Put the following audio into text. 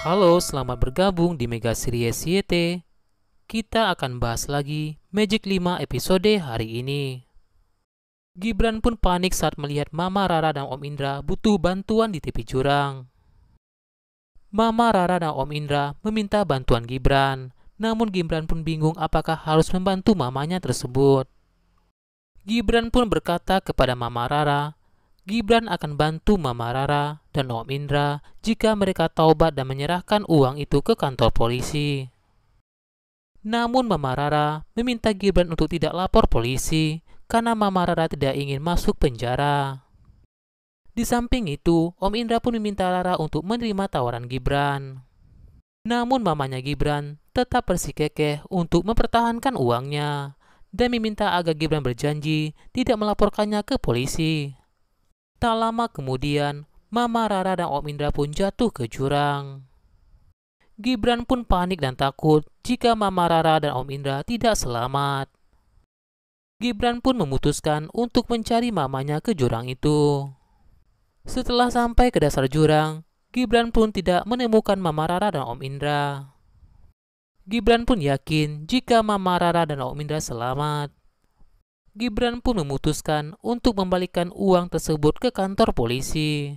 Halo, selamat bergabung di Mega Series YT. Kita akan bahas lagi Magic 5 episode hari ini. Gibran pun panik saat melihat Mama Rara dan Om Indra butuh bantuan di tepi jurang. Mama Rara dan Om Indra meminta bantuan Gibran, namun Gibran pun bingung apakah harus membantu mamanya tersebut. Gibran pun berkata kepada Mama Rara Gibran akan bantu Mama Rara dan Om Indra jika mereka taubat dan menyerahkan uang itu ke kantor polisi. Namun Mama Rara meminta Gibran untuk tidak lapor polisi karena Mama Rara tidak ingin masuk penjara. Di samping itu, Om Indra pun meminta Rara untuk menerima tawaran Gibran. Namun mamanya Gibran tetap bersikekeh untuk mempertahankan uangnya dan meminta agar Gibran berjanji tidak melaporkannya ke polisi. Tak lama kemudian, Mama Rara dan Om Indra pun jatuh ke jurang. Gibran pun panik dan takut jika Mama Rara dan Om Indra tidak selamat. Gibran pun memutuskan untuk mencari mamanya ke jurang itu. Setelah sampai ke dasar jurang, Gibran pun tidak menemukan Mama Rara dan Om Indra. Gibran pun yakin jika Mama Rara dan Om Indra selamat. Gibran pun memutuskan untuk membalikan uang tersebut ke kantor polisi.